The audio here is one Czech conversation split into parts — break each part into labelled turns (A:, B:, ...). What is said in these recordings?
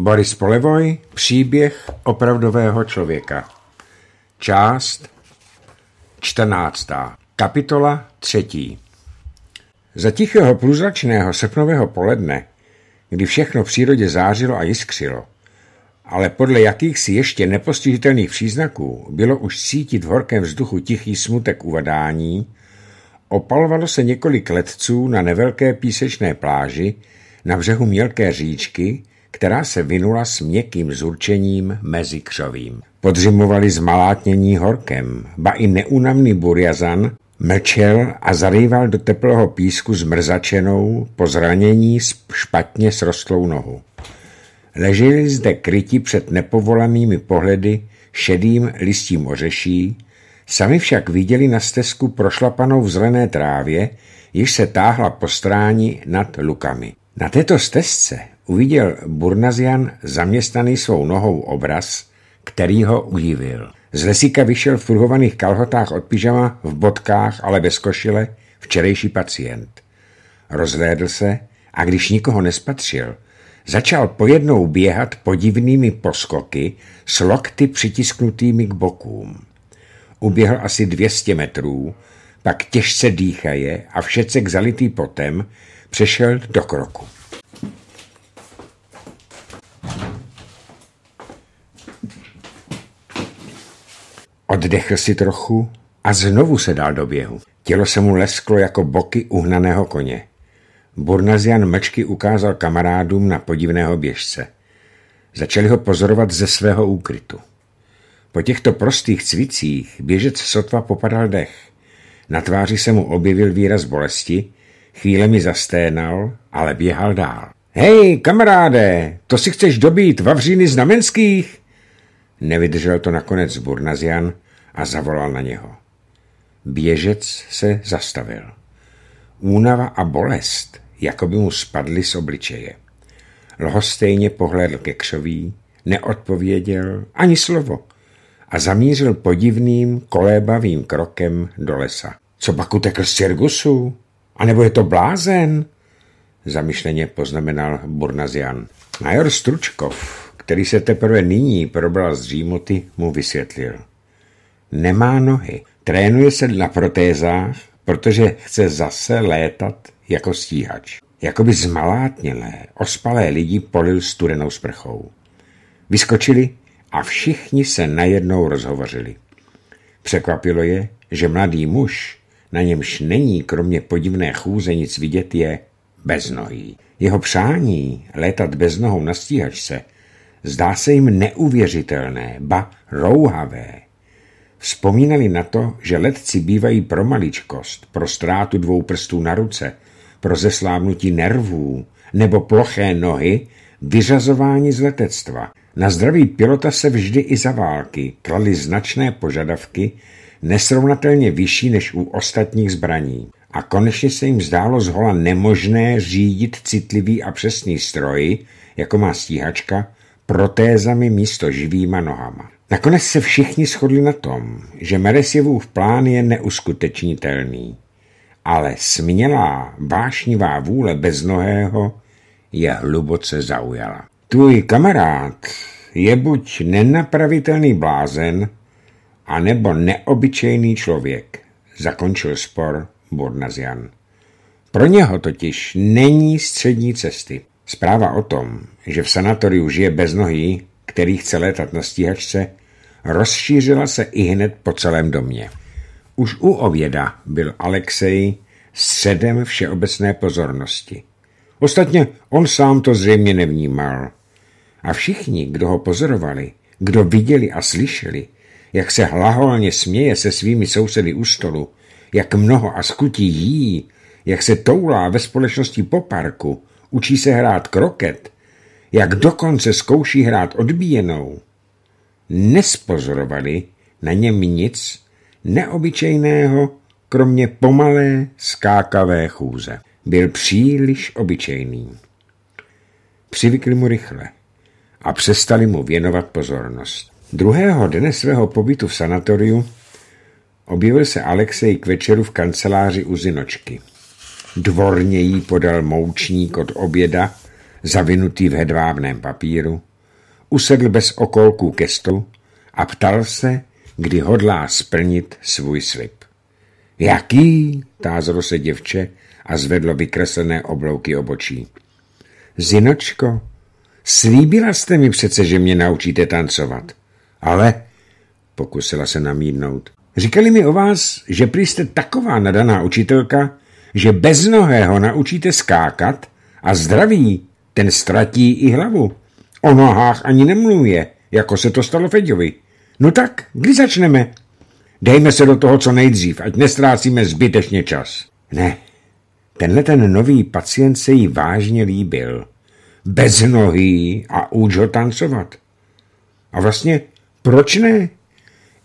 A: Boris Polevoj Příběh opravdového člověka Část 14. Kapitola 3. Za tichého průzračného srpnového poledne, kdy všechno v přírodě zářilo a jiskřilo, ale podle jakýchsi ještě nepostižitelných příznaků bylo už cítit v horkém vzduchu tichý smutek uvadání, opalovalo se několik letců na nevelké písečné pláži na břehu mělké říčky, která se vinula s měkkým zurčením mezi křovím. Podřimovali zmalátnění horkem, ba i neunavný burjazan mlčel a zarýval do teplého písku zmrzačenou po zranění s špatně srostlou nohu. Leželi zde kryti před nepovolanými pohledy šedým listím ořeší, sami však viděli na stezku prošlapanou v zelené trávě, již se táhla po stráni nad lukami. Na této stezce uviděl Burnazian zaměstnaný svou nohou obraz, který ho udivil. Z lesíka vyšel v pruhovaných kalhotách od pyžama, v bodkách, ale bez košile, včerejší pacient. Rozhlédl se a když nikoho nespatřil, začal pojednou běhat podivnými poskoky s lokty přitisknutými k bokům. Uběhl asi 200 metrů, pak těžce dýchaje a všecek zalitý potem přešel do kroku. Oddechl si trochu a znovu se dal do běhu. Tělo se mu lesklo jako boky uhnaného koně. Burnazian mečky ukázal kamarádům na podivného běžce. Začali ho pozorovat ze svého úkrytu. Po těchto prostých cvicích běžec sotva popadal dech. Na tváři se mu objevil výraz bolesti, chvíle mi zasténal, ale běhal dál. Hej, kamaráde, to si chceš dobít Vavříny Znamenských? Nevydržel to nakonec Burnazian a zavolal na něho. Běžec se zastavil. Únava a bolest jako by mu spadly z obličeje. Lhostejně pohlédl ke křoví, neodpověděl ani slovo a zamířil podivným, kolébavým krokem do lesa. Co pak utekl z cirkusu? A nebo je to blázen? Zamyšleně poznamenal Burnazian. Major Stručkov který se teprve nyní probral z římoty, mu vysvětlil. Nemá nohy, trénuje se na protézách, protože chce zase létat jako stíhač. Jakoby zmalátnělé, ospalé lidi polil studenou sprchou. Vyskočili a všichni se najednou rozhovořili. Překvapilo je, že mladý muž, na němž není kromě podivné chůze nic vidět, je bez nohy. Jeho přání létat bez nohou na stíhačce Zdá se jim neuvěřitelné, ba rouhavé. Vzpomínali na to, že letci bývají pro maličkost, pro ztrátu dvou prstů na ruce, pro zeslávnutí nervů nebo ploché nohy vyřazování z letectva. Na zdraví pilota se vždy i za války klaly značné požadavky, nesrovnatelně vyšší než u ostatních zbraní. A konečně se jim zdálo zhola nemožné řídit citlivý a přesný stroj, jako má stíhačka, protézami místo živýma nohama. Nakonec se všichni shodli na tom, že Meresjevův plán je neuskutečnitelný, ale smělá, vášnivá vůle beznohého je hluboce zaujala. Tvůj kamarád je buď nenapravitelný blázen, anebo neobyčejný člověk, zakončil spor Bornazian. Pro něho totiž není střední cesty. Zpráva o tom, že v sanatoriu žije bez nohy, který chce létat na stíhačce, rozšířila se i hned po celém domě. Už u ověda byl Alexej středem všeobecné pozornosti. Ostatně on sám to zřejmě nevnímal. A všichni, kdo ho pozorovali, kdo viděli a slyšeli, jak se hlaholně směje se svými sousedy u stolu, jak mnoho a skutí jí, jak se toulá ve společnosti po parku, učí se hrát kroket, jak dokonce zkouší hrát odbíjenou, nespozorovali na něm nic neobyčejného, kromě pomalé, skákavé chůze. Byl příliš obyčejný. Přivykli mu rychle a přestali mu věnovat pozornost. Druhého dne svého pobytu v sanatoriu objevil se Alexej k večeru v kanceláři u Zinočky. Dvorně jí podal moučník od oběda, zavinutý v hedvábném papíru, usedl bez okolků ke stolu a ptal se, kdy hodlá splnit svůj slib. Jaký? tázalo se děvče a zvedlo vykreslené oblouky obočí. Zinočko, slíbila jste mi přece, že mě naučíte tancovat. Ale, pokusila se namídnout, říkali mi o vás, že prý jste taková nadaná učitelka, že bez nohého naučíte skákat a zdraví ten ztratí i hlavu. O nohách ani nemluvě, jako se to stalo Feďovi. No tak, kdy začneme? Dejme se do toho co nejdřív, ať nestrácíme zbytečně čas. Ne, tenhle ten nový pacient se jí vážně líbil. Bez nohy a už ho tancovat. A vlastně, proč ne?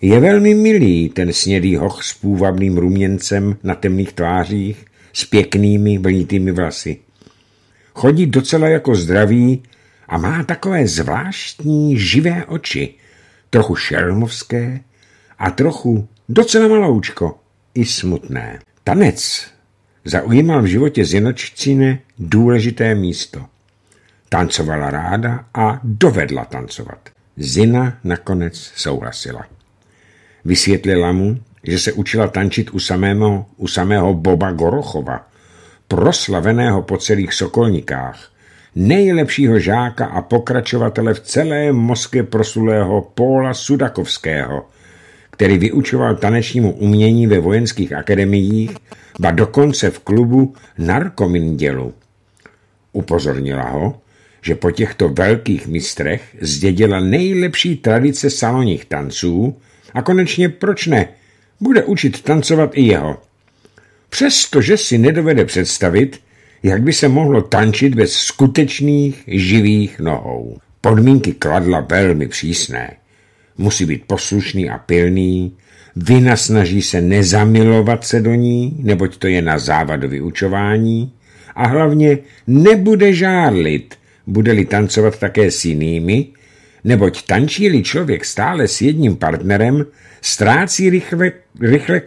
A: Je velmi milý ten snědý hoch s půvabným ruměncem na temných tvářích, s pěknými vlnitými vlasy. Chodí docela jako zdravý a má takové zvláštní živé oči, trochu šelmovské a trochu docela maloučko i smutné. Tanec zaujímal v životě Zinočcine důležité místo. Tancovala ráda a dovedla tancovat. Zina nakonec souhlasila. Vysvětlila mu, že se učila tančit u samého, u samého Boba Gorochova, proslaveného po celých Sokolnikách, nejlepšího žáka a pokračovatele v celé Moskvě prosulého Póla Sudakovského, který vyučoval tanečnímu umění ve vojenských akademiích, ba dokonce v klubu narkomindělu. Upozornila ho, že po těchto velkých mistrech zdědila nejlepší tradice salonních tanců a konečně proč ne – bude učit tancovat i jeho. Přestože si nedovede představit, jak by se mohlo tančit bez skutečných živých nohou. Podmínky kladla velmi přísné. Musí být poslušný a pilný, Vina snaží se nezamilovat se do ní, neboť to je na závadu vyučování, a hlavně nebude žárlit, bude-li tancovat také s jinými, neboť tančí člověk stále s jedním partnerem, ztrácí rychle, rychle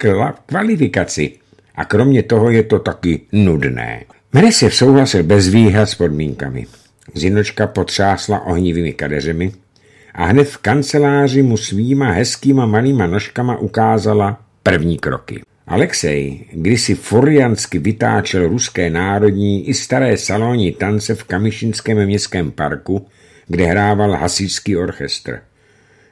A: kvalifikaci a kromě toho je to taky nudné. Menesev souhlasil bez výhrad s podmínkami. Zinočka potřásla ohnivými kadeřemi a hned v kanceláři mu svýma hezkýma malýma nožkama ukázala první kroky. Alexej kdysi furiansky vytáčel ruské národní i staré salónní tance v Kamišinském městském parku kde hrával hasičský orchestr.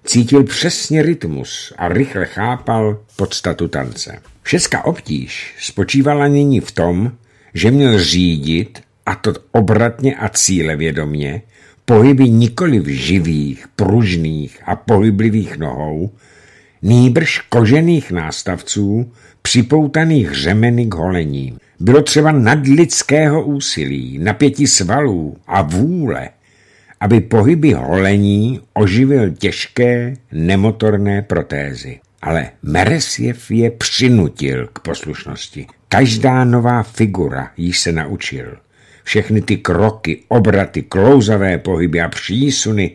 A: Cítil přesně rytmus a rychle chápal podstatu tance. Všeska obtíž spočívala nyní v tom, že měl řídit, a to obratně a cílevědomně, pohyby nikoli v živých, pružných a pohyblivých nohou, nýbrž kožených nástavců, připoutaných řemeny k holením. Bylo třeba nadlidského úsilí, napětí svalů a vůle, aby pohyby holení oživil těžké, nemotorné protézy. Ale Meresjev je přinutil k poslušnosti. Každá nová figura jí se naučil. Všechny ty kroky, obraty, klouzavé pohyby a přísuny,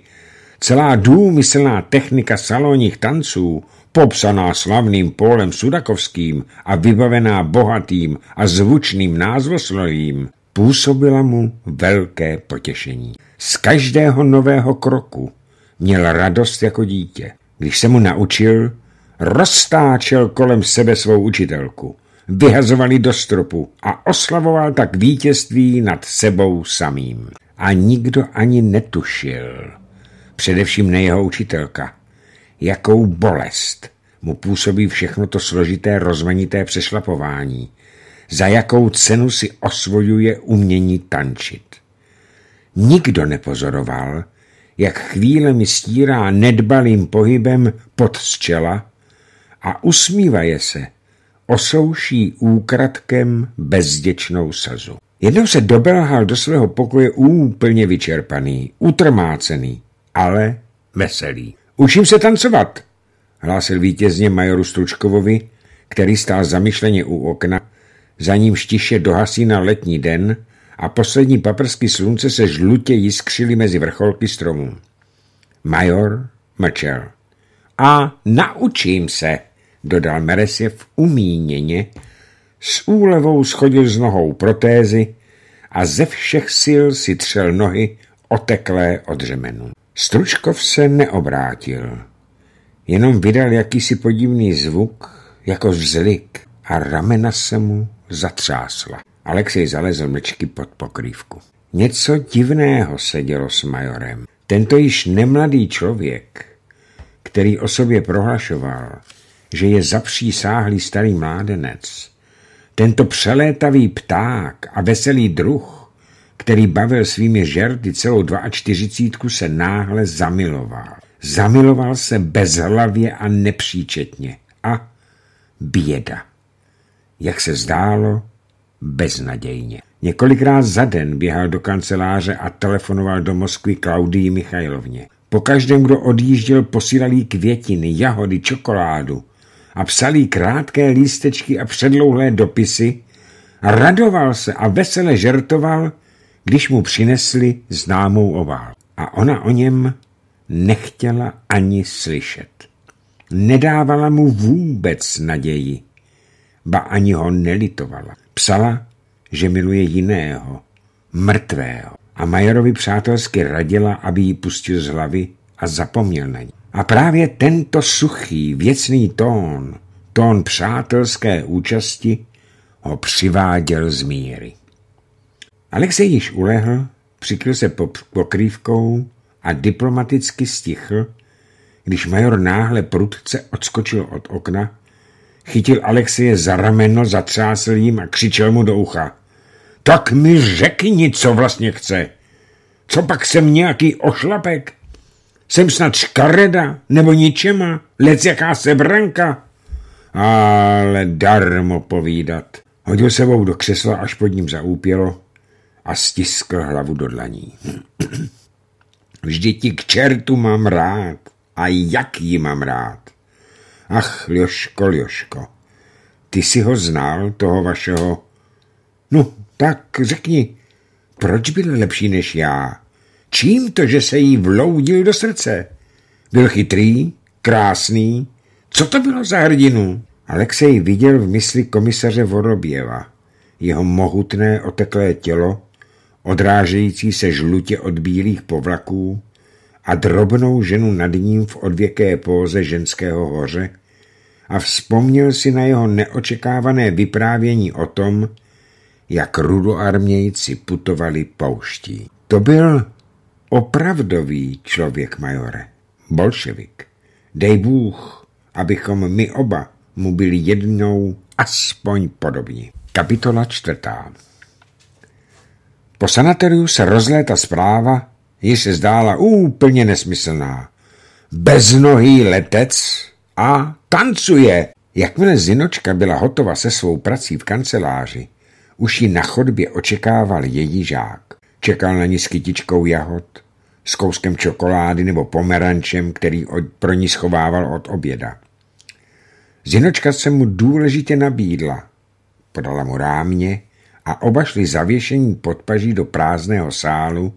A: celá důmyslná technika salonních tanců, popsaná slavným Pólem Sudakovským a vybavená bohatým a zvučným názvoslovím, působila mu velké potěšení. Z každého nového kroku měl radost jako dítě. Když se mu naučil, roztáčel kolem sebe svou učitelku. Vyhazovali do stropu a oslavoval tak vítězství nad sebou samým. A nikdo ani netušil, především ne jeho učitelka, jakou bolest mu působí všechno to složité, rozmanité přešlapování, za jakou cenu si osvojuje umění tančit. Nikdo nepozoroval, jak chvílemi stírá nedbalým pohybem pod z čela a usmívaje se, osouší úkratkem bezděčnou sazu. Jednou se dobelhal do svého pokoje úplně vyčerpaný, utrmácený, ale veselý. Učím se tancovat, hlásil vítězně majoru Stručkovovi, který stál zamyšleně u okna, za ním štiše dohasí na letní den a poslední paprsky slunce se žlutě jiskřily mezi vrcholky stromů. Major mlčel. A naučím se, dodal Meresiev umíněně, s úlevou schodil z nohou protézy a ze všech sil si třel nohy oteklé od řemenu. Stručkov se neobrátil, jenom vydal jakýsi podivný zvuk jako vzlik a ramena se mu zatřásla. Alexej zalezl mlčky pod pokrývku. Něco divného se dělo s majorem. Tento již nemladý člověk, který o sobě prohlašoval, že je zapřísáhlý starý mládenec, tento přelétavý pták a veselý druh, který bavil svými žerty celou 42, se náhle zamiloval. Zamiloval se bezhlavě a nepříčetně. A běda. Jak se zdálo, beznadějně. Několikrát za den běhal do kanceláře a telefonoval do Moskvy Klaudii Michajlovně. Po každém, kdo odjížděl, posílal jí květiny, jahody, čokoládu a psal jí krátké lístečky a předlouhlé dopisy a radoval se a vesele žertoval, když mu přinesli známou ovál. A ona o něm nechtěla ani slyšet. Nedávala mu vůbec naději, ba ani ho nelitovala. Psala, že miluje jiného, mrtvého. A Majerovi přátelsky radila, aby ji pustil z hlavy a zapomněl na ní. A právě tento suchý, věcný tón, tón přátelské účasti, ho přiváděl z míry. Alexej již ulehl, přikryl se pokrývkou a diplomaticky stichl, když major náhle prudce odskočil od okna Chytil Alexie za rameno, zatřásl jim a křičel mu do ucha. Tak mi řekni, co vlastně chce. Co pak jsem nějaký ošlapek? Jsem snad škareda nebo ničema, lec jaká sebranka. Ale darmo povídat. Hodil sebou do křesla, až pod ním zaúpělo a stiskl hlavu do dlaní. Vždyť ti k čertu mám rád. A jak ji mám rád. Ach, Ljoško, Ljoško, ty si ho znal, toho vašeho? No, tak řekni, proč byl lepší než já? Čím to, že se jí vloudil do srdce? Byl chytrý, krásný, co to bylo za hrdinu? Alexej viděl v mysli komisaře Vorobieva, jeho mohutné oteklé tělo, odrážející se žlutě od bílých povlaků a drobnou ženu nad ním v odvěké póze ženského hoře, a vzpomněl si na jeho neočekávané vyprávění o tom, jak rudoarmějci putovali pouští. To byl opravdový člověk, majore, bolševik. Dej Bůh, abychom my oba mu byli jednou aspoň podobní. Kapitola čtvrtá Po sanatoriu se rozléta zpráva, ji se zdála úplně nesmyslná. Beznohý letec a tancuje. Jakmile Zinočka byla hotova se svou prací v kanceláři, už ji na chodbě očekával její žák. Čekal na ní s kytičkou jahod, s kouskem čokolády nebo pomerančem, který pro ní schovával od oběda. Zinočka se mu důležitě nabídla. Podala mu rámě a oba šli zavěšení podpaží do prázdného sálu,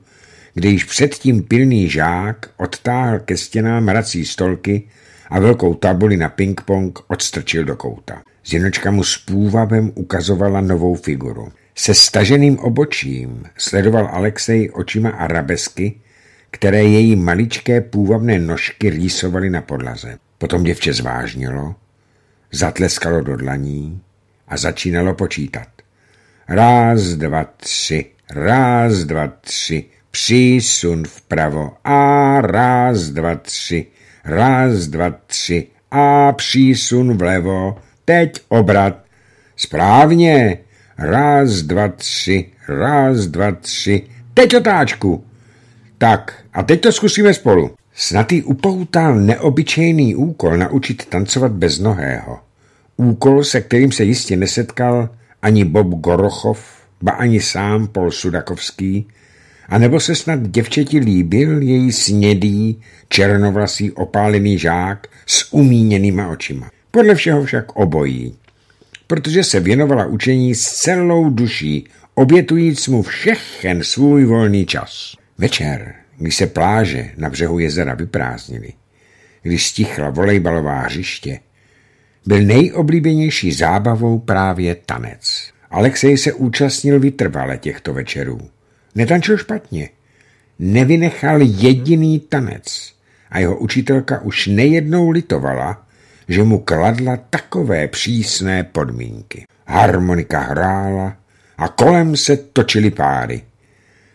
A: kde již předtím pilný žák odtáhl ke stěnám rací stolky a velkou tabuli na ping-pong odstrčil do kouta. Zinočka mu s půvabem ukazovala novou figuru. Se staženým obočím sledoval Alexej očima arabesky, které její maličké půvabné nožky rýsovaly na podlaze. Potom děvče zvážnilo, zatleskalo do dlaní a začínalo počítat. Raz dva, tři, raz, dva, tři, přísun vpravo a raz dva, tři. Raz, dva, tři. A přísun vlevo. Teď obrat. Správně. Raz, dva, tři. Raz, dva, tři. Teď otáčku. Tak, a teď to zkusíme spolu. Snad jí upoutal neobyčejný úkol naučit tancovat bez nohého. Úkol, se kterým se jistě nesetkal ani Bob Gorochov, ba ani sám Pol Sudakovský, a nebo se snad děvčeti líbil její snědý, černovlasý opálený žák s umíněnýma očima. Podle všeho však obojí, protože se věnovala učení s celou duší, obětujíc mu všechen svůj volný čas. Večer, když se pláže na břehu jezera vyprázdnily, když stichla volejbalová hřiště, byl nejoblíbenější zábavou právě tanec. Alexej se účastnil vytrvale těchto večerů. Netančil špatně. Nevynechal jediný tanec a jeho učitelka už nejednou litovala, že mu kladla takové přísné podmínky. Harmonika hrála a kolem se točily páry.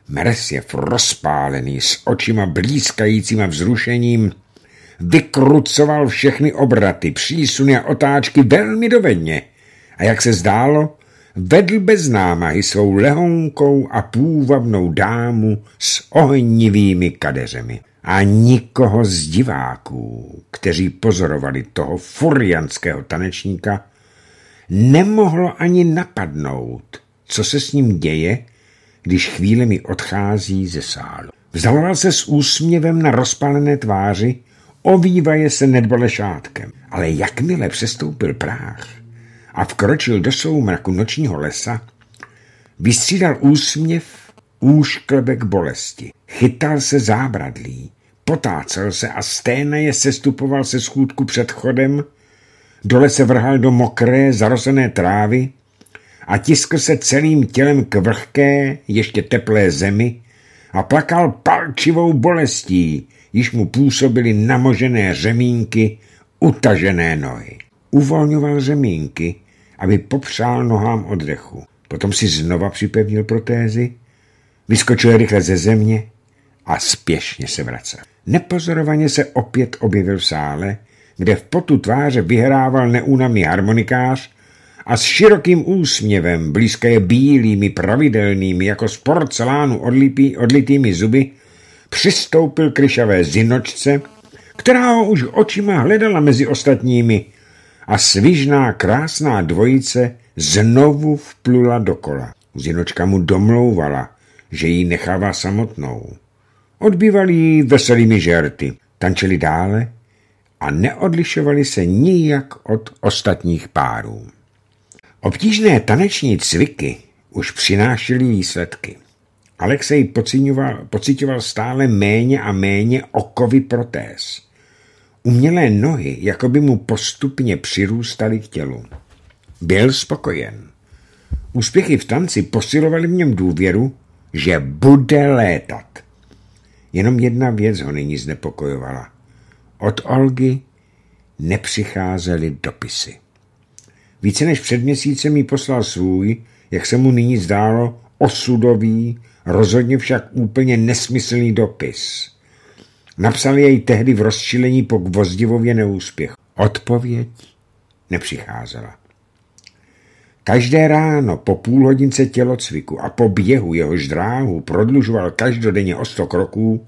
A: Mersev rozpálený s očima blízkajícíma vzrušením vykrucoval všechny obraty, přísuny a otáčky velmi dovedně a jak se zdálo, vedl bez námahy svou lehonkou a půvabnou dámu s ohnivými kadeřemi a nikoho z diváků, kteří pozorovali toho furianského tanečníka, nemohlo ani napadnout, co se s ním děje, když chvílemi odchází ze sálu. Vzaloval se s úsměvem na rozpálené tváři, ovývaje se nedbole šátkem, ale jakmile přestoupil práh, a vkročil do soumraku nočního lesa, vystřídal úsměv úšklebek bolesti. Chytal se zábradlí, potácel se a sténaje sestupoval se schůdku před chodem, dole se vrhal do mokré, zarosené trávy a tiskl se celým tělem k vrhké, ještě teplé zemi a plakal palčivou bolestí, již mu působily namožené řemínky, utažené nohy. Uvolňoval řemínky, aby popřál nohám oddechu. Potom si znova připevnil protézy, vyskočil rychle ze země a spěšně se vracel. Nepozorovaně se opět objevil v sále, kde v potu tváře vyhrával neúnavný harmonikář a s širokým úsměvem, blízké bílými, pravidelnými, jako z porcelánu odlipí, odlitými zuby, přistoupil k ryšavé zinočce, která ho už očima hledala mezi ostatními – a svižná krásná dvojice znovu vplula dokola. Zinočka mu domlouvala, že ji nechává samotnou. Odbývali ji veselými žerty, tančili dále a neodlišovali se nijak od ostatních párů. Obtížné taneční cviky už přinášely výsledky. Alexej pocitoval stále méně a méně okovy protéz. Umělé nohy jako by mu postupně přirůstaly k tělu. Byl spokojen. Úspěchy v tanci posilovaly v něm důvěru, že bude létat. Jenom jedna věc ho nyní znepokojovala. Od Olgy nepřicházely dopisy. Více než před měsícem mi poslal svůj, jak se mu nyní zdálo, osudový, rozhodně však úplně nesmyslný dopis – Napsal jej tehdy v rozčilení po Gvozdivově neúspěch. Odpověď nepřicházela. Každé ráno po půl hodince tělocviku a po běhu jehož dráhu prodlužoval každodenně o sto kroků,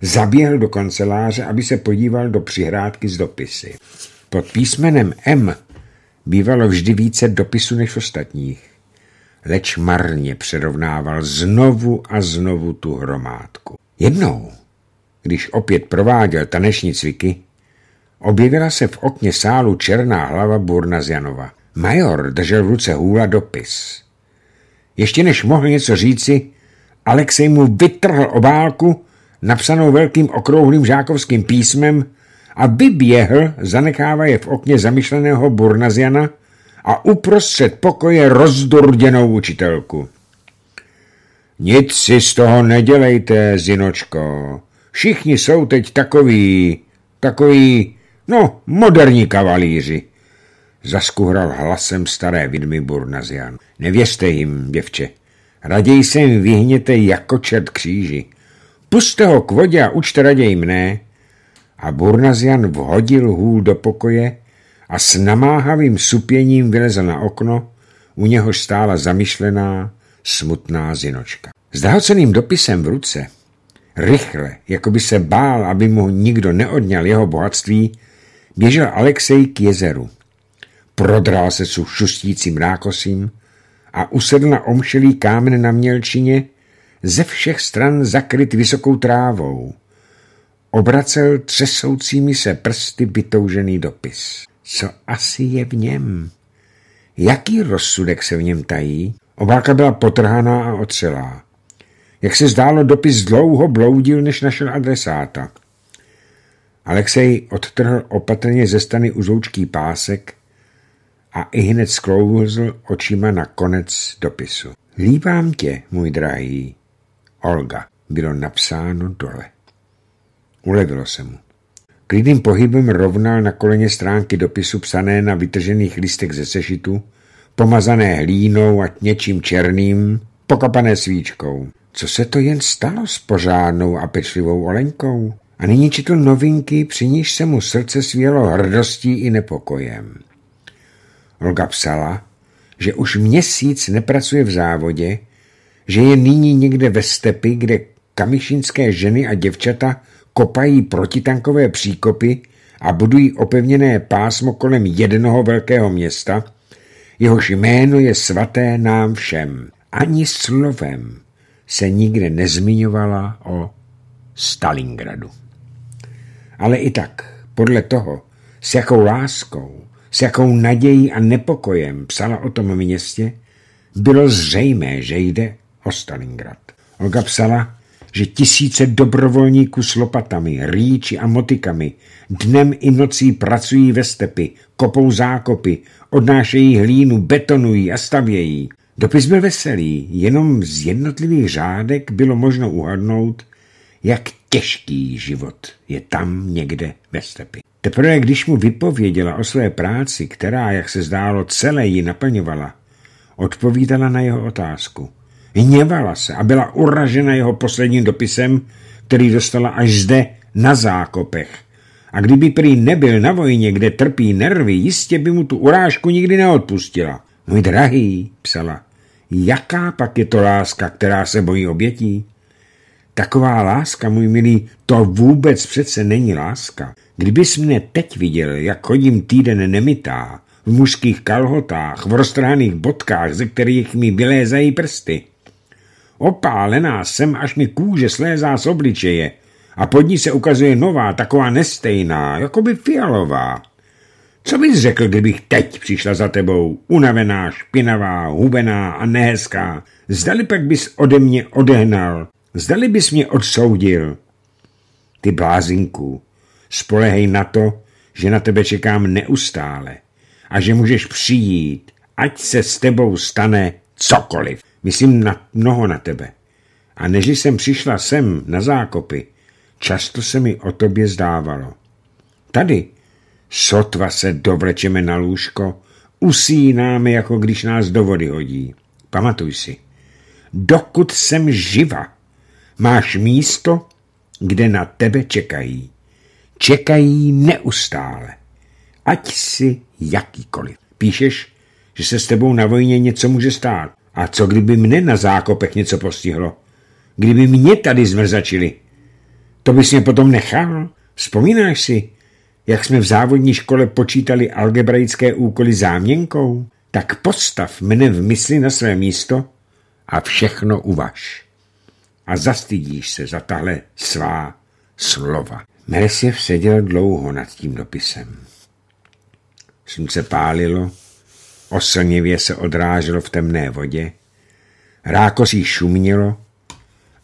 A: zaběhl do kanceláře, aby se podíval do přihrádky z dopisy. Pod písmenem M bývalo vždy více dopisů než ostatních, leč marně přerovnával znovu a znovu tu hromádku. Jednou když opět prováděl taneční cviky, objevila se v okně sálu černá hlava Zjanova. Major držel v ruce hůla dopis. Ještě než mohl něco říci, Alexej mu vytrhl obálku, napsanou velkým okrouhlým žákovským písmem a vyběhl, zanechává je v okně zamyšleného Burnaziana a uprostřed pokoje rozdurděnou učitelku. Nic si z toho nedělejte, Zinočko, Všichni jsou teď takový, takový, no, moderní kavalíři. Zaskuhral hlasem staré vidmy Burnazian. Nevěřte jim, děvče. Raději se jim vyhněte jako čert kříži. Puste ho k vodě a učte raději mne. A Burnazian vhodil hůl do pokoje a s namáhavým supěním vylezl na okno, u něhož stála zamyšlená, smutná zinočka. S dopisem v ruce Rychle, jako by se bál, aby mu nikdo neodňal jeho bohatství, běžel Alexej k jezeru. Prodral se su šustícím rákosím a usedl na omšelý kámen na mělčině, ze všech stran zakryt vysokou trávou. Obracel třesoucími se prsty vytoužený dopis. Co asi je v něm? Jaký rozsudek se v něm tají? Obálka byla potrhaná a ocelá. Jak se zdálo, dopis dlouho bloudil, než našel adresáta. Alexej odtrhl opatrně ze stany uzoučký pásek a i hned sklouzl očima na konec dopisu. Líbám tě, můj drahý. Olga bylo napsáno dole. Ulevilo se mu. Klidným pohybem rovnal na koleně stránky dopisu psané na vytržených listech ze sešitu, pomazané hlínou a něčím černým, pokapané svíčkou. Co se to jen stalo s pořádnou a pečlivou Olenkou? A nyní četl novinky, při níž se mu srdce svělo hrdostí i nepokojem. Olga psala, že už měsíc nepracuje v závodě, že je nyní někde ve stepy, kde kamišinské ženy a děvčata kopají protitankové příkopy a budují opevněné pásmo kolem jednoho velkého města, jehož jméno je svaté nám všem, ani slovem se nikde nezmiňovala o Stalingradu. Ale i tak, podle toho, s jakou láskou, s jakou nadějí a nepokojem psala o tom městě, bylo zřejmé, že jde o Stalingrad. Olga psala, že tisíce dobrovolníků s lopatami, rýči a motikami dnem i nocí pracují ve stepy, kopou zákopy, odnášejí hlínu, betonují a stavějí. Dopis byl veselý, jenom z jednotlivých řádek bylo možno uhadnout, jak těžký život je tam někde ve stepy. Teprve když mu vypověděla o své práci, která, jak se zdálo, celé ji naplňovala, odpovídala na jeho otázku. Hněvala se a byla uražena jeho posledním dopisem, který dostala až zde na zákopech. A kdyby prý nebyl na vojně, kde trpí nervy, jistě by mu tu urážku nikdy neodpustila. Můj drahý, psala, jaká pak je to láska, která se bojí obětí? Taková láska, můj milý, to vůbec přece není láska. Kdybys mě teď viděl, jak chodím týden nemitá, v mužských kalhotách, v roztrhaných bodkách, ze kterých mi vylézají prsty. Opálená jsem, až mi kůže slézá z obličeje a pod ní se ukazuje nová, taková nestejná, jakoby fialová. Co bys řekl, kdybych teď přišla za tebou, unavená, špinavá, hubená a nehezká? Zdali pak bys ode mě odehnal? Zdali bys mě odsoudil? Ty blázinku, spolehej na to, že na tebe čekám neustále a že můžeš přijít, ať se s tebou stane cokoliv. Myslím na mnoho na tebe. A než jsem přišla sem na zákopy, často se mi o tobě zdávalo. Tady Sotva se dovlečeme na lůžko, usínáme, jako když nás do vody hodí. Pamatuj si, dokud jsem živa, máš místo, kde na tebe čekají. Čekají neustále, ať si jakýkoliv. Píšeš, že se s tebou na vojně něco může stát. A co kdyby mne na zákopech něco postihlo? Kdyby mě tady zmrzačili? To bys mě potom nechal? Vzpomínáš si, jak jsme v závodní škole počítali algebraické úkoly záměnkou, tak postav mne v mysli na své místo a všechno uvaž. A zastydíš se za tahle svá slova. Meresiev seděl dlouho nad tím dopisem. Slunce pálilo, oslněvě se odráželo v temné vodě, rákoří šumělo,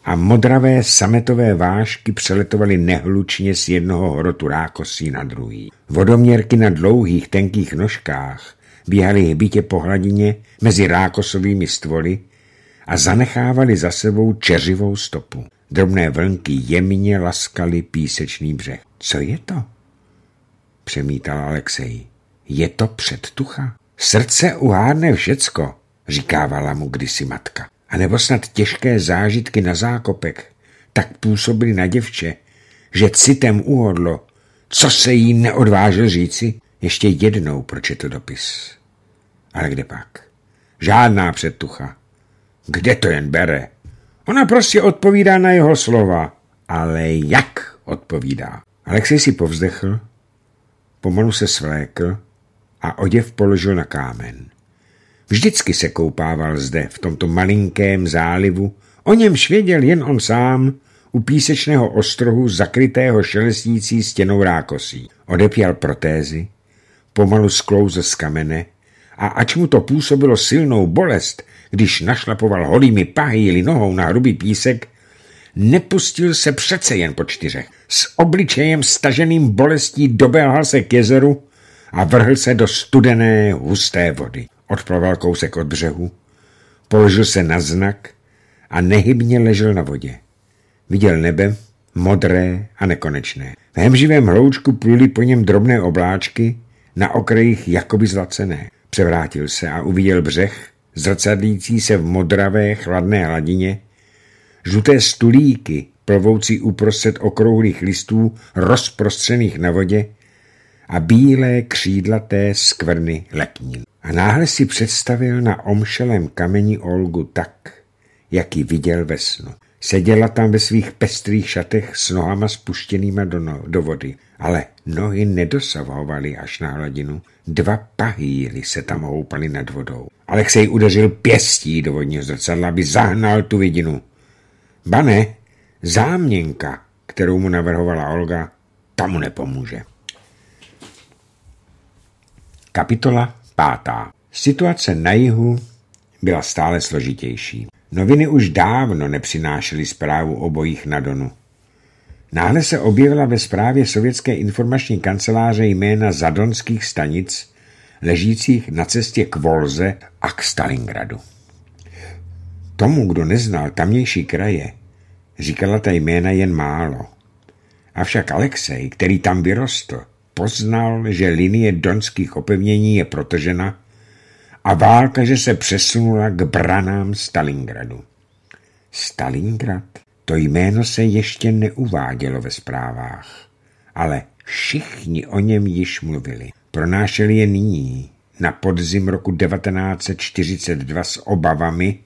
A: a modravé sametové vášky přeletovaly nehlučně z jednoho hrotu rákosí na druhý. Vodoměrky na dlouhých tenkých nožkách běhaly hbitě po hladině mezi rákosovými stvoly a zanechávaly za sebou čeřivou stopu. Drobné vlnky jemně laskaly písečný břeh. Co je to? přemítal Alexej. Je to předtucha? Srdce uhádne všecko, říkávala mu kdysi matka a nebo snad těžké zážitky na zákopek, tak působily na děvče, že citem uhodlo, co se jí neodvážil říci, ještě jednou to dopis. Ale kde pak? Žádná předtucha. Kde to jen bere? Ona prostě odpovídá na jeho slova. Ale jak odpovídá? Alexej si povzdechl, pomalu se svlékl a oděv položil na kámen. Vždycky se koupával zde, v tomto malinkém zálivu. O němž věděl jen on sám, u písečného ostrohu zakrytého šelesnící stěnou rákosí. Odepěl protézy, pomalu sklouzl z kamene a ač mu to působilo silnou bolest, když našlapoval holými jeli nohou na hrubý písek, nepustil se přece jen po čtyřech. S obličejem staženým bolestí dobelhal se k jezeru a vrhl se do studené, husté vody odplaval kousek od břehu, položil se na znak a nehybně ležel na vodě. Viděl nebe, modré a nekonečné. V hemživém hloučku pluli po něm drobné obláčky, na okrajích jakoby zlacené. Převrátil se a uviděl břeh, zrcadlící se v modravé, chladné hladině, žluté stulíky, plovoucí uprostřed okrouhlých listů, rozprostřených na vodě, a bílé křídlaté skvrny lepnin a náhle si představil na omšelém kameni Olgu tak, jak ji viděl ve snu. Seděla tam ve svých pestrých šatech s nohama spuštěnýma do, no, do vody, ale nohy nedosahovaly až na hladinu. Dva pahýly se tam houpaly nad vodou. Alexej udeřil pěstí do vodního zrcadla, aby zahnal tu vidinu. Bane, záměnka, kterou mu navrhovala Olga, tam mu nepomůže. Kapitola Pátá. Situace na jihu byla stále složitější. Noviny už dávno nepřinášely zprávu o bojích na Donu. Náhle se objevila ve zprávě sovětské informační kanceláře jména zadonských stanic, ležících na cestě k Volze a k Stalingradu. Tomu, kdo neznal tamnější kraje, říkala ta jména jen málo. Avšak Alexej, který tam vyrostl, poznal, že linie donských opevnění je protažena a válka, že se přesunula k branám Stalingradu. Stalingrad? To jméno se ještě neuvádělo ve zprávách, ale všichni o něm již mluvili. Pronášeli je nyní, na podzim roku 1942 s obavami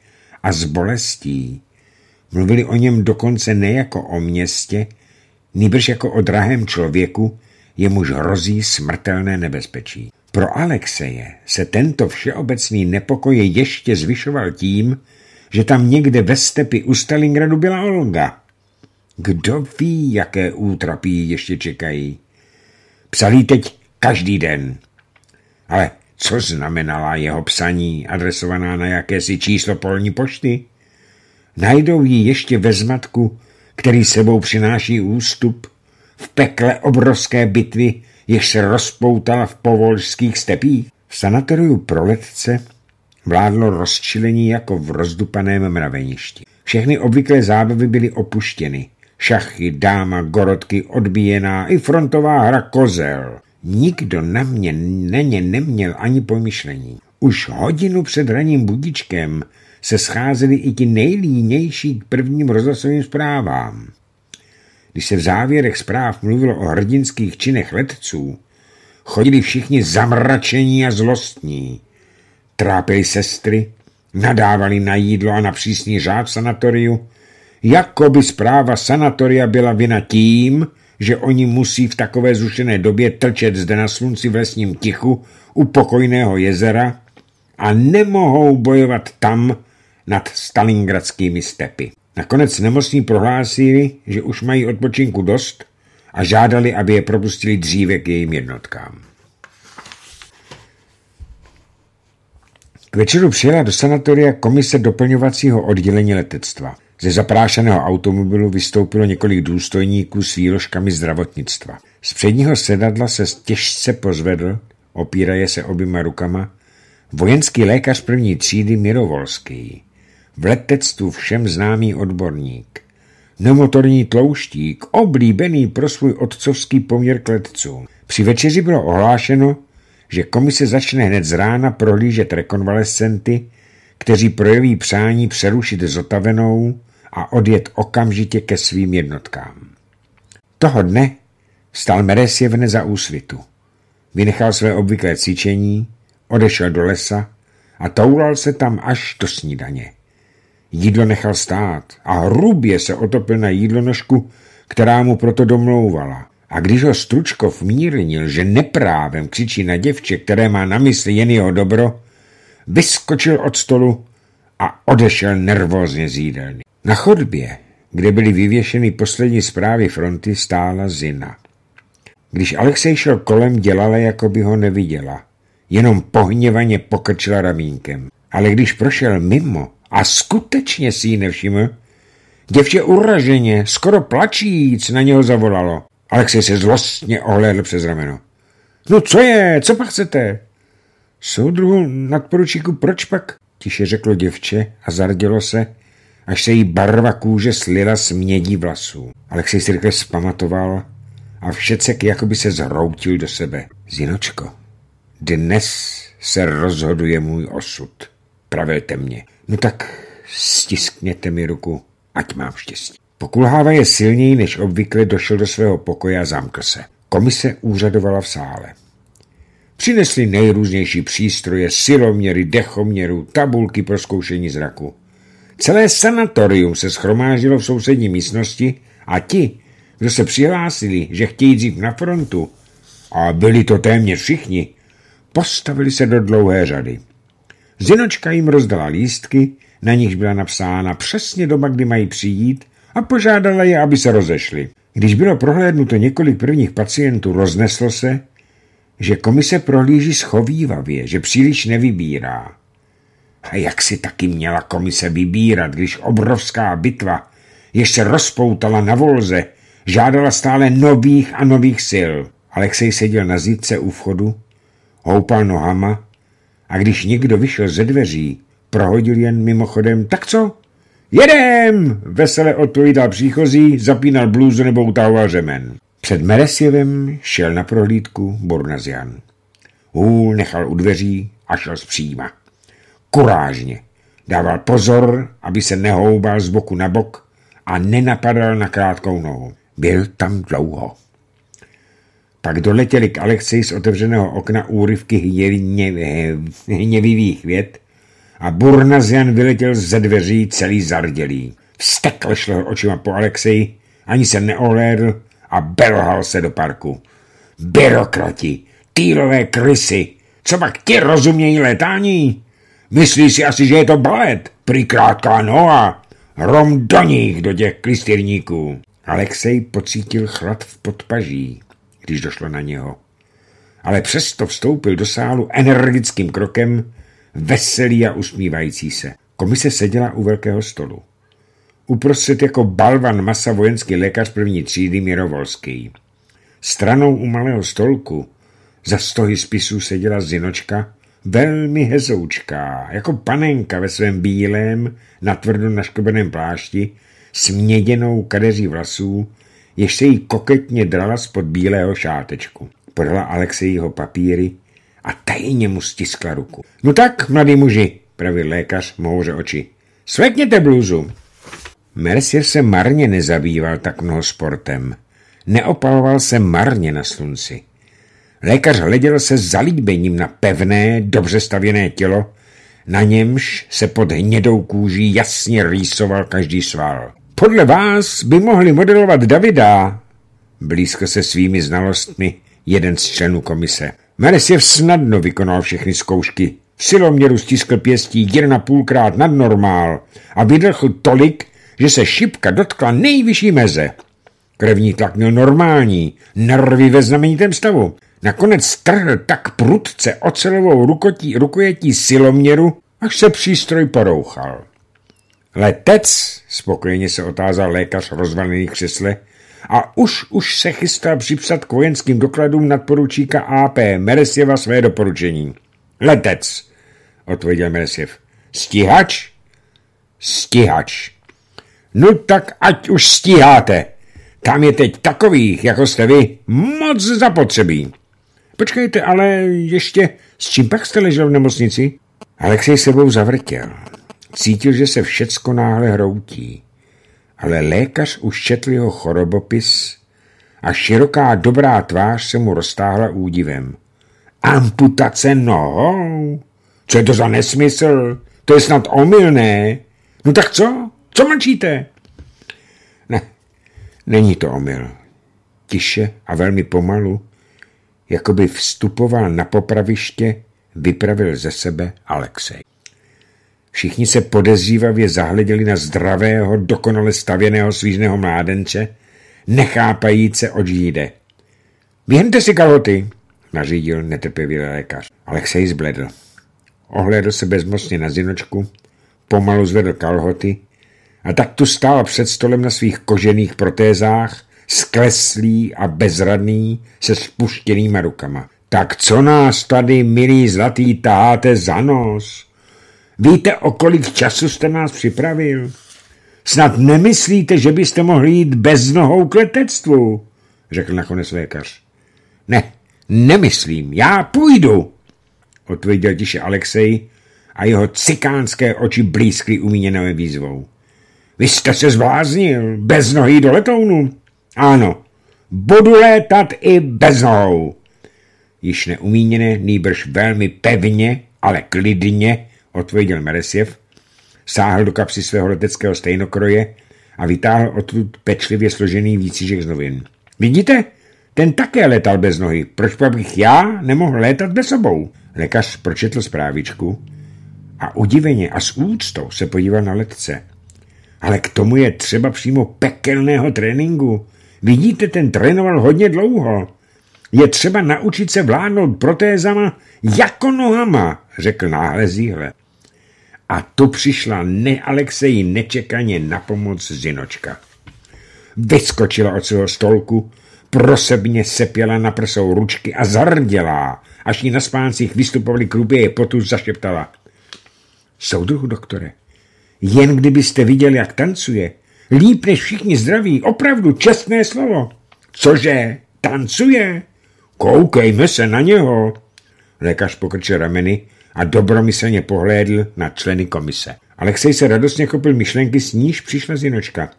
A: a s bolestí. Mluvili o něm dokonce ne jako o městě, nýbrž jako o drahém člověku, jemuž hrozí smrtelné nebezpečí. Pro Alexeje se tento všeobecný nepokoj ještě zvyšoval tím, že tam někde ve stepi u Stalingradu byla Olga. Kdo ví, jaké útrapí ještě čekají? Psali teď každý den. Ale co znamenala jeho psaní, adresovaná na jakési číslo polní pošty? Najdou ji ještě ve zmatku, který sebou přináší ústup v pekle obrovské bitvy, jež se rozpoutala v povolžských stepích. V sanatoriu pro letce vládlo rozčilení jako v rozdupaném mraveništi. Všechny obvyklé zábavy byly opuštěny. Šachy, dáma, gorotky, odbíjená i frontová hra kozel. Nikdo na mě na ně neměl ani pomyšlení. Už hodinu před raním budičkem se scházeli i ti nejlínější k prvním rozhlasovým zprávám když se v závěrech zpráv mluvilo o hrdinských činech letců, chodili všichni zamračení a zlostní. Trápili sestry, nadávali na jídlo a na přísný řád sanatoriu, jako by zpráva sanatoria byla vina tím, že oni musí v takové zušené době trčet zde na slunci v lesním tichu u pokojného jezera a nemohou bojovat tam nad stalingradskými stepy. Nakonec nemocní prohlásili, že už mají odpočinku dost a žádali, aby je propustili dříve k jejím jednotkám. K večeru přijela do sanatoria komise doplňovacího oddělení letectva. Ze zaprášeného automobilu vystoupilo několik důstojníků s výložkami zdravotnictva. Z předního sedadla se těžce pozvedl, opíraje se oběma rukama, vojenský lékař první třídy Mirovolský v letectvu všem známý odborník. nemotorní tlouštík, oblíbený pro svůj otcovský poměr k letcům. Při večeři bylo ohlášeno, že komise začne hned z rána prohlížet rekonvalescenty, kteří projeví přání přerušit zotavenou a odjet okamžitě ke svým jednotkám. Toho dne stal Meresjevne za úsvitu. Vynechal své obvyklé cvičení, odešel do lesa a toulal se tam až do snídaně. Jídlo nechal stát a hrubě se otopil na jídlonožku, která mu proto domlouvala. A když ho Stručkov mírnil, že neprávem křičí na děvče, které má na mysli jen jeho dobro, vyskočil od stolu a odešel nervózně z jídelny. Na chodbě, kde byly vyvěšeny poslední zprávy fronty, stála Zina. Když Alexej šel kolem, dělala, jako by ho neviděla. Jenom pohněvaně pokrčila ramínkem. Ale když prošel mimo, a skutečně si ji nevšiml. Děvče uraženě, skoro plačíc, na něho zavolalo. Alexej se zlostně ohlédl přes rameno. No co je, co pak chcete? Soudruhu nadporučíku, proč pak? Tiše řeklo děvče a zardělo se, až se jí barva kůže slila s mědí vlasů. Alexej si rychle zpamatoval a všecek jakoby se zhroutil do sebe. Zinočko, dnes se rozhoduje můj osud. Pravé temně. No tak stiskněte mi ruku, ať mám štěstí. Pokulháva je silněji, než obvykle došel do svého pokoje a zamkl se. Komise úřadovala v sále. Přinesli nejrůznější přístroje, siloměry, dechoměru, tabulky pro zkoušení zraku. Celé sanatorium se schromáždilo v sousední místnosti a ti, kdo se přihlásili, že chtějí dřív na frontu, a byli to téměř všichni, postavili se do dlouhé řady. Zinočka jim rozdala lístky, na nichž byla napsána přesně doba, kdy mají přijít a požádala je, aby se rozešli. Když bylo prohlédnuto několik prvních pacientů, rozneslo se, že komise prohlíží schovývavě, že příliš nevybírá. A jak si taky měla komise vybírat, když obrovská bitva, jež se rozpoutala na volze, žádala stále nových a nových sil. Alexej seděl na zítce u vchodu, houpal nohama a když někdo vyšel ze dveří, prohodil jen mimochodem, tak co? Jedem! Vesele odpovídal příchozí, zapínal blůzu nebo utahoval řemen. Před Meresjevem šel na prohlídku Bornazian. Hůl nechal u dveří a šel zpříma. Kurážně. Dával pozor, aby se nehoubal z boku na bok a nenapadal na krátkou nohu. Byl tam dlouho. Pak doletěli k Alexi z otevřeného okna úryvky hněvivých vět a Burnazian vyletěl ze dveří celý zardělý. Vstekl šlo očima po Alexi, ani se neohlédl a belhal se do parku. Byrokrati, týlové krysy, co pak ti rozumějí letání? Myslí si asi, že je to balet, prikrátká noha, Rom do nich, do těch klistyrníků. Alexej pocítil chlad v podpaží když došlo na něho. Ale přesto vstoupil do sálu energickým krokem, veselý a usmívající se. Komise seděla u velkého stolu. Uprostřed jako balvan masa vojenský lékař první třídy Mirovolský. Stranou u malého stolku za stohy spisů seděla zinočka, velmi hezoučká, jako panenka ve svém bílém, natvrdo naškobeném plášti, s měděnou kadeří vlasů, jež se jí koketně drala spod bílého šátečku. Podala Alexejího papíry a tajně mu stiskla ruku. No tak, mladý muži, pravil lékař, mouře oči. Svetněte bluzu. Mercier se marně nezabýval tak mnoho sportem. Neopaloval se marně na slunci. Lékař hleděl se zalíbením na pevné, dobře stavěné tělo, na němž se pod hnědou kůží jasně rýsoval každý sval. Podle vás by mohli modelovat Davida, blízko se svými znalostmi jeden z členů komise. je snadno vykonal všechny zkoušky. V siloměru stiskl pěstí jen a půlkrát nad normál a vydrchl tolik, že se šipka dotkla nejvyšší meze. Krevní tlak měl normální, nervy ve znamenitém stavu. Nakonec strhl tak prudce ocelovou rukotí, rukojetí siloměru, až se přístroj porouchal. Letec? Spokojeně se otázal lékař rozvalený křesle a už už se chystal připsat k vojenským dokladům nadporučíka AP Meresjeva své doporučení. Letec, odpověděl Meresjev. Stíhač? Stíhač. No tak ať už stíháte. Tam je teď takových, jako jste vy, moc zapotřebí. Počkejte, ale ještě, s čím pak jste ležel v nemocnici? Alexej sebou zavrtěl. Cítil, že se všecko náhle hroutí, ale lékař už četl jeho chorobopis a široká dobrá tvář se mu roztáhla údivem. Amputace nohou? Co je to za nesmysl? To je snad omylné. No tak co? Co mlčíte? Ne, není to omyl. Tiše a velmi pomalu, jako by vstupoval na popraviště, vypravil ze sebe Alexej. Všichni se podezřívavě zahleděli na zdravého, dokonale stavěného svížného mládenče, nechápajíce, oč jde. Vyhente si kaloty, nařídil netrpělivý lékař. Alexej zbledl. Ohlédl se bezmocně na zinočku, pomalu zvedl kalhoty a tak tu stál před stolem na svých kožených protézách, skleslý a bezradný se spuštěnýma rukama. Tak co nás tady, milý zlatý, taháte za nos? Víte, o kolik času jste nás připravil? Snad nemyslíte, že byste mohli jít bez nohou k letectvu, řekl nakonec lékař. Ne, nemyslím, já půjdu, odpověděl tiše Alexej a jeho cikánské oči blízkly umíněnou výzvou. Vy jste se zvláznil, bez nohy do letounu. Ano, budu létat i bez nohou. Již neumíněné, nýbrž velmi pevně, ale klidně, odpověděl Meresjev, sáhl do kapsy svého leteckého stejnokroje a vytáhl odtud pečlivě složený výcižek z novin. Vidíte? Ten také letal bez nohy. Proč bych já nemohl létat bez sobou? Lékař pročetl zprávičku a udiveně a s úctou se podíval na letce. Ale k tomu je třeba přímo pekelného tréninku. Vidíte, ten trénoval hodně dlouho. Je třeba naučit se vládnout protézama jako nohama, řekl náhle zíhle a tu přišla ne Alexeji nečekaně na pomoc Zinočka. Vyskočila od svého stolku, prosebně sepěla na prsou ručky a zarděla, až jí na spáncích vystupovali je potu, zašeptala. Soudruhu, doktore, jen kdybyste viděli, jak tancuje, líp než všichni zdraví, opravdu čestné slovo. Cože, tancuje? Koukejme se na něho. Lékař pokrčil rameny a dobromyslně pohlédl na členy komise. Alexej se radostně chopil myšlenky, s níž přišla Zinočka.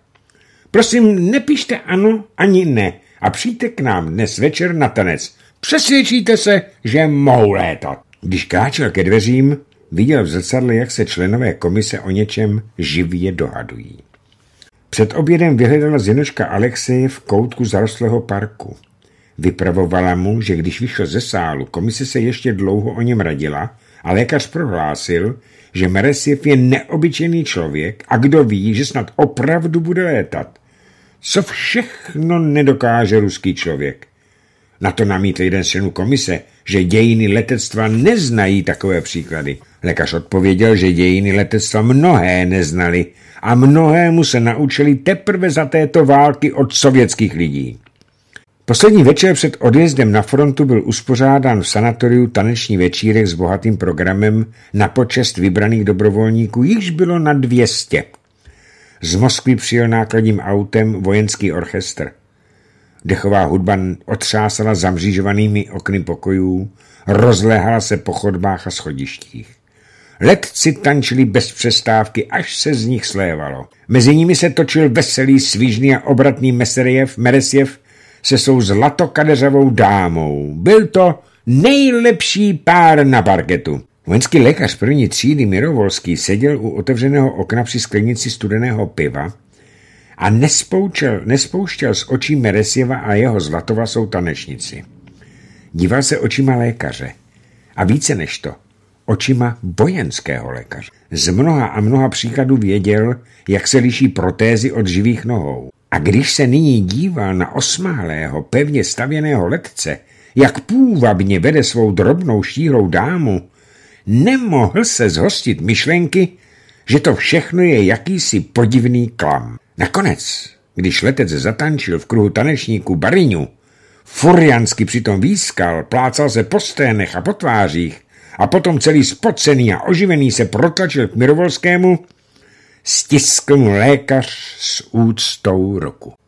A: Prosím, nepište ano ani ne a přijďte k nám dnes večer na tanec. Přesvědčíte se, že mohou létat. Když káčel ke dveřím, viděl v zrcadle, jak se členové komise o něčem živě dohadují. Před obědem vyhledala Zinočka Alexeje v koutku zarostlého parku. Vypravovala mu, že když vyšel ze sálu, komise se ještě dlouho o něm radila a lékař prohlásil, že Meresiv je neobyčejný člověk a kdo ví, že snad opravdu bude létat. Co všechno nedokáže ruský člověk? Na to namítl jeden z komise, že dějiny letectva neznají takové příklady. Lékař odpověděl, že dějiny letectva mnohé neznali a mnohému se naučili teprve za této války od sovětských lidí. Poslední večer před odjezdem na frontu byl uspořádán v sanatoriu taneční večírek s bohatým programem na počest vybraných dobrovolníků, jichž bylo na 200. Z Moskvy přijel nákladním autem vojenský orchestr. Dechová hudba otřásala zamřížovanými okny pokojů, rozléhala se po chodbách a schodištích. Letci tančili bez přestávky, až se z nich slévalo. Mezi nimi se točil veselý, svížný a obratný Meserejev, Meresjev se svou zlatokadeřavou dámou. Byl to nejlepší pár na parketu. Vojenský lékař první třídy Mirovolský seděl u otevřeného okna při sklenici studeného piva a nespoučel, nespouštěl s očí Meresjeva a jeho zlatovlasou tanečnici. Díval se očima lékaře a více než to, očima vojenského lékaře. Z mnoha a mnoha příkladů věděl, jak se liší protézy od živých nohou. A když se nyní díval na osmálého, pevně stavěného letce, jak půvabně vede svou drobnou štíhlou dámu, nemohl se zhostit myšlenky, že to všechno je jakýsi podivný klam. Nakonec, když letec zatančil v kruhu tanečníku Bariňu, furiansky přitom výskal, plácal se po sténech a po tvářích a potom celý spocený a oživený se protlačil k Mirovolskému stiskl lékař s úctou roku.